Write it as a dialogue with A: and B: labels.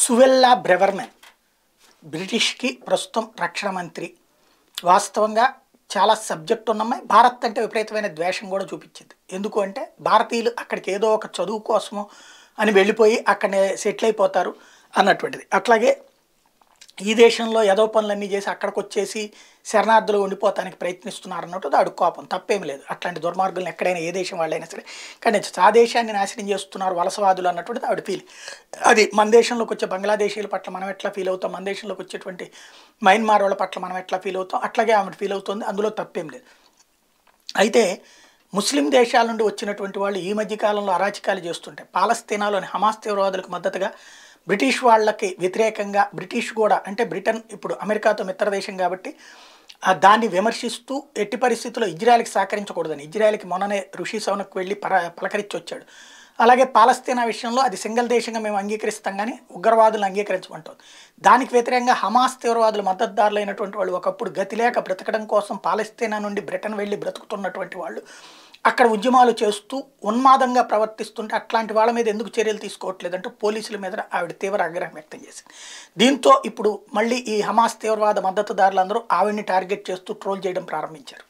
A: సువెల్లా బ్రెవర్మెన్ బ్రిటిష్కి ప్రస్తుతం రక్షణ మంత్రి వాస్తవంగా చాలా సబ్జెక్ట్ ఉన్నమ్మాయి భారత్ అంటే విపరీతమైన ద్వేషం కూడా చూపించింది ఎందుకు అంటే భారతీయులు అక్కడికి ఏదో ఒక చదువు కోసమో అని వెళ్ళిపోయి అక్కడనే సెటిల్ అయిపోతారు అన్నటువంటిది అట్లాగే ఈ దేశంలో ఏదో పనులన్నీ చేసి అక్కడికి వచ్చేసి శరణార్థులు ఉండిపోతానికి ప్రయత్నిస్తున్నారు అన్నట్టు అడుగు కోపం తప్పేం లేదు అట్లాంటి దుర్మార్గులను ఎక్కడైనా ఏ దేశం వాళ్ళైనా సరే కానీ ఆ దేశాన్ని నాశనం చేస్తున్నారు వలసవాదులు అన్నటువంటిది ఆవిడ ఫీల్ అది మన దేశంలోకి వచ్చే బంగ్లాదేశీల పట్ల మనం ఎట్లా ఫీల్ అవుతాం మన దేశంలోకి వచ్చేటువంటి మయన్మార్ వాళ్ళ పట్ల మనం ఎట్లా ఫీల్ అవుతాం అట్లాగే ఆవిడ ఫీల్ అవుతుంది అందులో తప్పేం లేదు అయితే ముస్లిం దేశాల నుండి వచ్చినటువంటి వాళ్ళు ఈ మధ్యకాలంలో అరాచకాలు చేస్తుంటే పాలస్తీనాలోని హమాస్ తీవ్రవాదులకు మద్దతుగా బ్రిటిష్ వాళ్ళకి వ్యతిరేకంగా బ్రిటిష్ కూడా అంటే బ్రిటన్ ఇప్పుడు అమెరికాతో మిత్రదేశం కాబట్టి దాన్ని విమర్శిస్తూ ఎట్టి పరిస్థితుల్లో ఇజ్రాయెల్కి సహకరించకూడదని ఇజ్రాయెల్కి మొన్ననే ఋషి సౌనకు వెళ్ళి పర పలకరించి వచ్చాడు అలాగే పాలస్తీనా విషయంలో అది సింగిల్ దేశంగా మేము అంగీకరిస్తాం కానీ ఉగ్రవాదులను అంగీకరించమంటాం దానికి వ్యతిరేకంగా హమాస్ తీవ్రవాదులు అయినటువంటి వాళ్ళు ఒకప్పుడు గతి లేక బ్రతకడం కోసం పాలస్తీనా నుండి బ్రిటన్ వెళ్ళి బ్రతుకుతున్నటువంటి వాళ్ళు అక్కడ ఉద్యమాలు చేస్తూ ఉన్మాదంగా ప్రవర్తిస్తుంటే అట్లాంటి వాళ్ళ మీద ఎందుకు చర్యలు తీసుకోవట్లేదంటూ పోలీసుల మీద ఆవిడ తీవ్ర ఆగ్రహం వ్యక్తం చేసింది దీంతో ఇప్పుడు మళ్ళీ ఈ హమాస్ తీవ్రవాద మద్దతుదారులందరూ ఆవిడ్ని టార్గెట్ చేస్తూ ట్రోల్ చేయడం ప్రారంభించారు